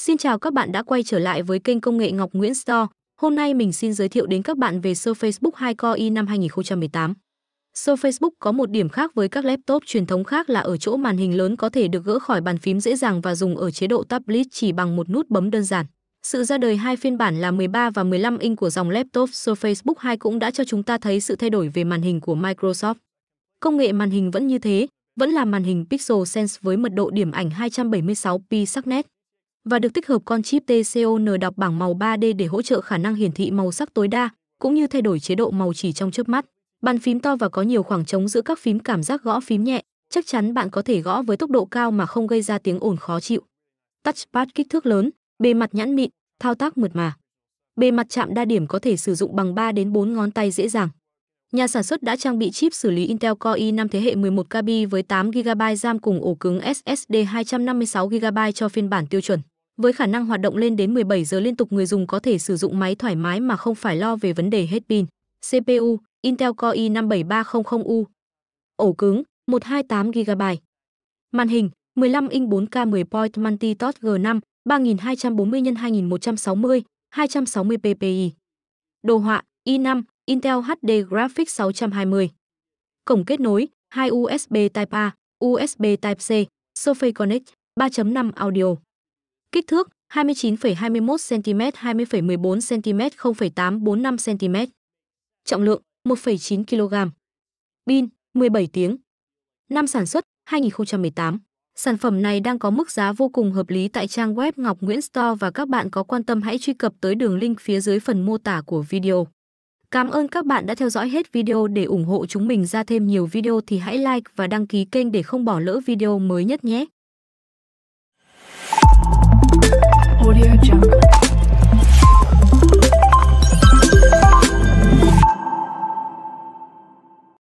Xin chào các bạn đã quay trở lại với kênh công nghệ Ngọc Nguyễn Store. Hôm nay mình xin giới thiệu đến các bạn về Surface Book 2 Core i năm 2018. Surface Book có một điểm khác với các laptop truyền thống khác là ở chỗ màn hình lớn có thể được gỡ khỏi bàn phím dễ dàng và dùng ở chế độ tablet chỉ bằng một nút bấm đơn giản. Sự ra đời hai phiên bản là 13 và 15 inch của dòng laptop Surface Book 2 cũng đã cho chúng ta thấy sự thay đổi về màn hình của Microsoft. Công nghệ màn hình vẫn như thế, vẫn là màn hình Pixel Sense với mật độ điểm ảnh 276p sắc nét và được tích hợp con chip TCON đọc bảng màu 3D để hỗ trợ khả năng hiển thị màu sắc tối đa, cũng như thay đổi chế độ màu chỉ trong chớp mắt. Bàn phím to và có nhiều khoảng trống giữa các phím cảm giác gõ phím nhẹ, chắc chắn bạn có thể gõ với tốc độ cao mà không gây ra tiếng ồn khó chịu. Touchpad kích thước lớn, bề mặt nhẵn mịn, thao tác mượt mà. Bề mặt chạm đa điểm có thể sử dụng bằng 3 đến 4 ngón tay dễ dàng. Nhà sản xuất đã trang bị chip xử lý Intel Core i5 thế hệ 11KB với 8GB RAM cùng ổ cứng SSD 256GB cho phiên bản tiêu chuẩn. Với khả năng hoạt động lên đến 17 giờ liên tục người dùng có thể sử dụng máy thoải mái mà không phải lo về vấn đề hết pin. CPU Intel Core i5-7300U Ổ cứng 128GB Màn hình 15 inch 4K 10 point multi-touch G5 3240 x 2160 260 ppi Đồ họa i5 Intel HD Graphics 620. Cổng kết nối 2 USB Type-A, USB Type-C, Surface Connect 3.5 audio. Kích thước 29,21 cm 20,14 cm 0,845 cm. Trọng lượng 1,9 kg. Pin 17 tiếng. Năm sản xuất 2018. Sản phẩm này đang có mức giá vô cùng hợp lý tại trang web Ngọc Nguyễn Store và các bạn có quan tâm hãy truy cập tới đường link phía dưới phần mô tả của video. Cảm ơn các bạn đã theo dõi hết video để ủng hộ chúng mình ra thêm nhiều video thì hãy like và đăng ký kênh để không bỏ lỡ video mới nhất nhé.